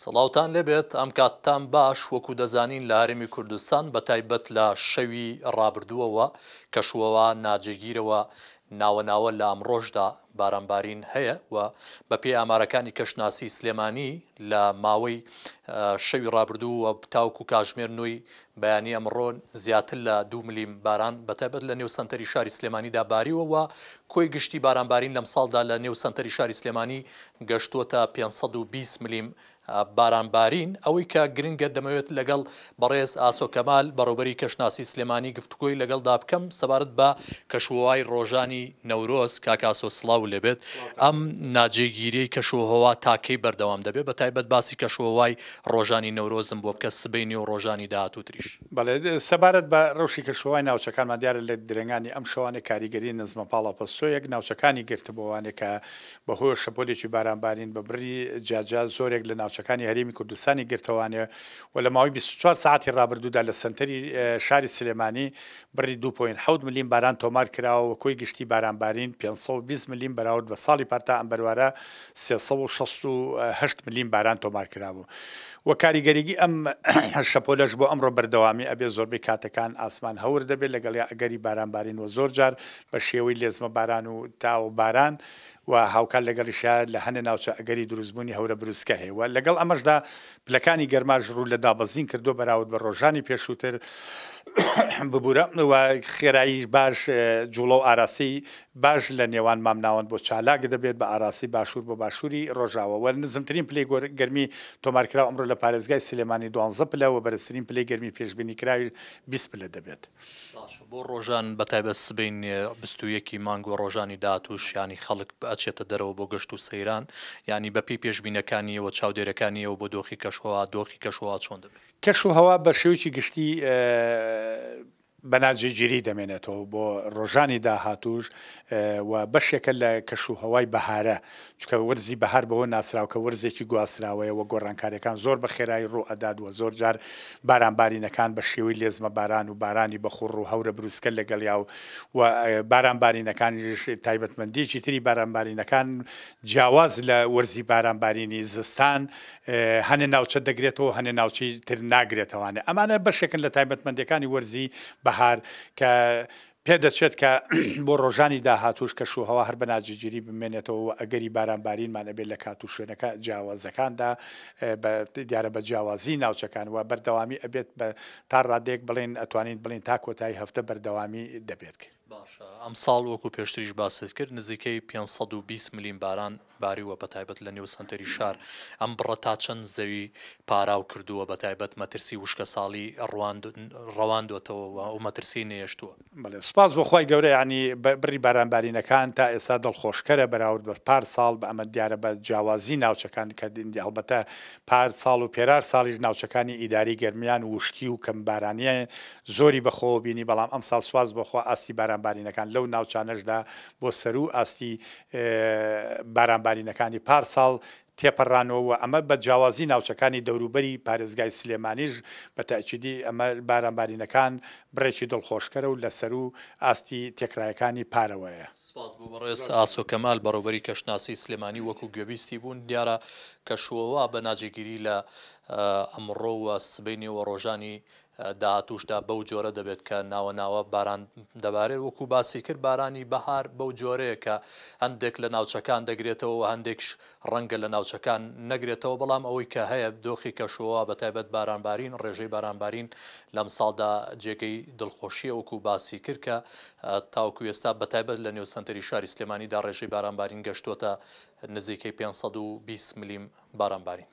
سڵاوان لێبێت ئەم کاتتان باش وەکو دەزانین لە هەرمی کوردستان بە تایبەت لە شەوی ڕابردووەوە کەشوەوە ناجێگیرەوە ناوەناوە لە ئەمڕۆژدا بارانبارین هەیە و بە پێی ئامارەکانی کەشناسی سلێمانی لە ماوەی شەوی ڕابردوو و تاوکو کاژمێر نوی بەیانی ئەمڕۆن زیاتر لە دو ملیم باران بەتەبەت لە نێو سنتەری شاری سلێمانیدا باریەوە کۆی گشتی بارانبارین لەم ساڵدا لە نێو سنتەری شاری سلێمانی گەشتووە تا 520 ملیم بارانبارین ئەوەی کە گرنگە دەمەوێت لەگەڵ بەڕێز ئاسۆکەمال بەڕوبەری کەشناسی سلێمانی گفتکۆی لەگەڵ دابکەم سەبارەت بە کەشوای ڕۆژانی نەورۆز کاکاسۆ سلااو و لەبێت ئەم ناجێگیری کەشوهوا تاکەی بەردەوام دەبێت بە تایبەت باسی کەشوهوای ڕۆژانی نەورۆزم بۆ بکە سبینی و ڕۆژانی داهات و تریش بەڵێ سەبارەت بە ڕوشی کەشوای ناوچەکانمان دیارە لە درنگانی ئەم شوانە کاریگەری نزمە پاڵا پسۆیەک ناوچەکانی گرتبووانێکە بەهۆ شەپۆلێکی بارانبارین بە بری جاجا زۆرێک لە ناوچەکانی هەرمی کوردستانی گرتوانێ و لە ماوەی 24 ساعتی ڕابردوودا لە سنتری شاری سلێمانی بڕی 2.7 میلیین باران تۆمار کراوە کۆی گشتی بارانبارین 520 میلیین بەراورد بە ساڵی پارتا ئەم بەروارە 360 میلیم باران تۆمار کرابوو. وە کاریگەریگی ئەم شەپۆلەش بۆ ئەمڕۆ بەردەوامی ئەبێ زۆربەی کاتەکان ئاسمان هەور دەبێت لەگەڵ ئەگەری بارانبارین و زۆر جار بە شێوەی لێزمە باران و تاو باران و هاوکار لەگەڵی شار لە هەنە ناوچە ئەگەری دروستبوونی هەورە بروسکە هەیە و لەگەڵ ئەمەشدا پلەکانی گەرماژ ڕوو لە دابەزین کردو بەراود بە ڕۆژانی پێشووتر ببوورەوە خێرایی باش جوڵە و ئاراسی باش لە نێوان مامناوەند بۆ چالاک دەبێت بە ئاراسی باشوور بۆ باشووری ڕۆژاوە وە نزمترین پلی گەرمی تۆمارکرا ئەمڕۆ لە لە پارێزگای سلێمانی دوانزە پلەوە بەرزترین پلی گەرمی پێشببینی کراوی 20 پلە دەبێت بۆ ڕۆژان بەتایبەت سبین بستویەکی مانگ و ڕۆژانی دااتوش ینی خەڵک ئەچێتە دەرەوە بۆ گەشت و سەیران ینی بەپی پێشببینەکانیەوە چاودێرەکانیەوە بۆ دۆخی کەشەوە دۆخی کەشەوە چۆن دەبێت کەش و هەوا بە شێوکی گشتی بەناجێگیری دەمێنێتەوە بۆ ڕۆژانی داهاتوش و بەشێکە لە کەشوهوای بەهارە چکە وەرزی بەهار بەوە ناسراوکە وەرزێکی گواستراوەیە و گۆڕانکاریەکان زۆر بە خێرایی ڕوو ئەداد وە زۆر جار بارانبارینەکان بە شێوەی لێزمە باران و بارانی بەخور و هەورە بروسکە لەگەڵیا و و بارانبارینەکانیش تایبەتمەندیکی تری بارانبارینەکان جیاواز لە وەرزی بارانبارینی زستان هەنێ ناوچە دەگرێتەوە هەنێ ناوچی تر ناگرێتەوەانە ئەمانە بەشێکن لە تایبەتمەندەکانی وەرزی بە بەهار کە پێدەچێت کە بۆ ڕۆژانی داهاتوش کە شوهەوە هەر بە ناجیگیری بمێنێتەوە ئەگەری بارانبارینمانە بێت لە کات و شوێنەکە جیاوازەکاندا دیارە بە جیاوازی ناوچەکان و بەردەوامی ئەبێت بە تا ڕادێک بڵین ئەتوانین بڵین تا کۆتایی هەفتە بەردەوامی دەبێت کرد. ئەمساڵ وەکو پێشتریش باست کرد نزیکەی 520 میلیم باران باریوە بە تایبەت لە نێوسنتەری شار ئەم بڕە تا چەند زەوی پاراو کردووە بە تایبەت مەترسی وشکە ساڵی ڕواندوەتەوە و مەترسی نێشتووە بڵێ سپاس بۆخوای گەورە ینی بری بارانبارینەکان تا ئێستا دڵخۆشکەرە بەراورد بە پار ساڵ بە ئەمە دیارە بە جیاووازی ناوچەکان کە دیندی هەڵبەتە پار ساڵ و پێرار ساڵیش ناوچەکانی ئیداری گەرمیان وشکی و کەم بارانیە زۆری بەخۆ بینی بەڵام ئەم ساڵ سواز بەخۆ ئاسی بارانبارینەکان لەو ناوچانەشدا بۆ سەر و ئاستی بارانبارینەکانی پار ساڵ تێپەڕانەوە ئەمە بە جیاووازی ناوچەکانی دەوروبەری پارێزگای سلێمانیش بە تاچیدی ئەمە بارانبارینەکان بڕێکی دڵخۆشکەرە و لەسەر و ئاستی تێکرایەکانی پارەوەیە بەڕێز ئاسۆکەمال بەڕوبەری کەشناسی سلێمانی وەکو گوێبیستی بوون دیارە کە شووەوا بە ناجێگیری لە ئەمڕۆ و سبینی و ڕۆژانی داهاتوشدا بەو جۆرە دەبێت کە ناوە ناوە باران دەبارێت وەکو باسی کرد بارانی بەهار بەو جۆرەیە کە هەندێک لە ناوچەکان دەگرێتەوە و هەندێکش ڕەنگە لە ناوچەکان نەگرێتەوە بەڵام ئەوەی کە هەیە دۆخی کەشەوە بەتایبەت بارانبارین ڕێژەی بارانبارین لەم ساڵدا جێگەی دڵخۆشیە وەکو باسی کرد کە تاوکو ئێستا بەتایبەت لە نێوسنتری شاری سلێمانیدا ڕێژەی بارانبارین گەشتوتە نزیکەی 520 میلیم بارانبارین.